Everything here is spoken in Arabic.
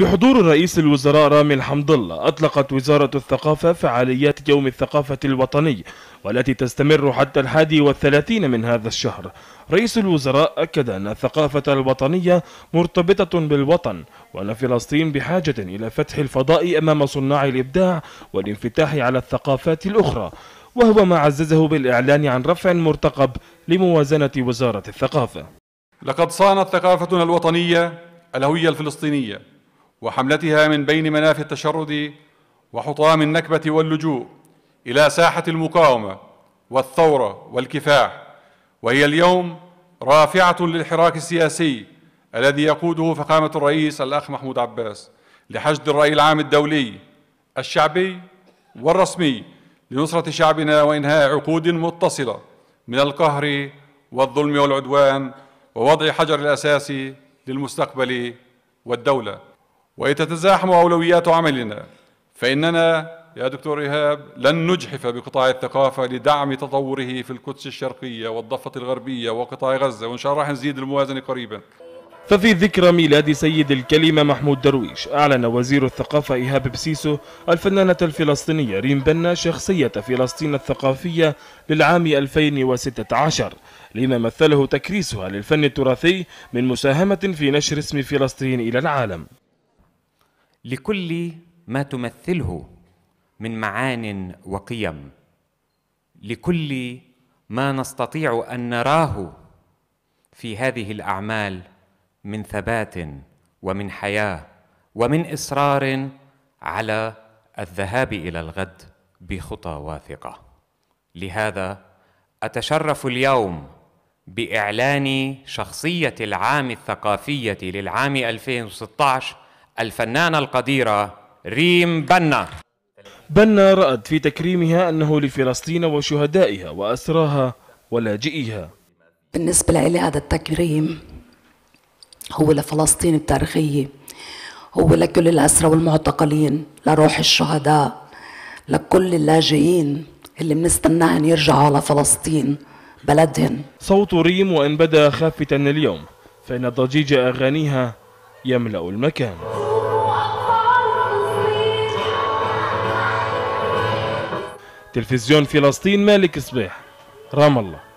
بحضور رئيس الوزراء رامي الحمد الله أطلقت وزارة الثقافة فعاليات يوم الثقافة الوطني والتي تستمر حتى الحادي والثلاثين من هذا الشهر رئيس الوزراء أكد أن الثقافة الوطنية مرتبطة بالوطن وأن فلسطين بحاجة إلى فتح الفضاء أمام صناع الإبداع والانفتاح على الثقافات الأخرى وهو ما عززه بالإعلان عن رفع مرتقب لموازنة وزارة الثقافة لقد صانت ثقافتنا الوطنية الهوية الفلسطينية وحملتها من بين مناف التشرد وحطام النكبة واللجوء إلى ساحة المقاومة والثورة والكفاح وهي اليوم رافعة للحراك السياسي الذي يقوده فخامة الرئيس الأخ محمود عباس لحشد الرأي العام الدولي الشعبي والرسمي لنصرة شعبنا وإنهاء عقود متصلة من القهر والظلم والعدوان ووضع حجر الأساس للمستقبل والدولة ويتتزاحم أولويات عملنا فإننا يا دكتور إيهاب لن نجحف بقطاع الثقافة لدعم تطوره في القدس الشرقية والضفة الغربية وقطاع غزة وإن شاء الله راح نزيد الموازنة قريبا ففي ذكرى ميلاد سيد الكلمة محمود درويش أعلن وزير الثقافة إيهاب بسيسو الفنانة الفلسطينية ريم بنا شخصية فلسطين الثقافية للعام 2016 لما مثله تكريسها للفن التراثي من مساهمة في نشر اسم فلسطين إلى العالم لكل ما تمثله من معان وقيم لكل ما نستطيع ان نراه في هذه الاعمال من ثبات ومن حياه ومن اصرار على الذهاب الى الغد بخطى واثقه لهذا اتشرف اليوم باعلان شخصيه العام الثقافيه للعام 2016 الفنانة القديرة ريم بنا بنا رأت في تكريمها أنه لفلسطين وشهدائها وأسراها ولاجئيها بالنسبة لي هذا التكريم هو لفلسطين التاريخية هو لكل الأسرى والمعتقلين لروح الشهداء لكل اللاجئين اللي بنستناهم يرجعوا على فلسطين بلدهم صوت ريم وإن بدا خافتا اليوم فإن ضجيج أغانيها يملأ المكان تلفزيون فلسطين مالك صبيح رام الله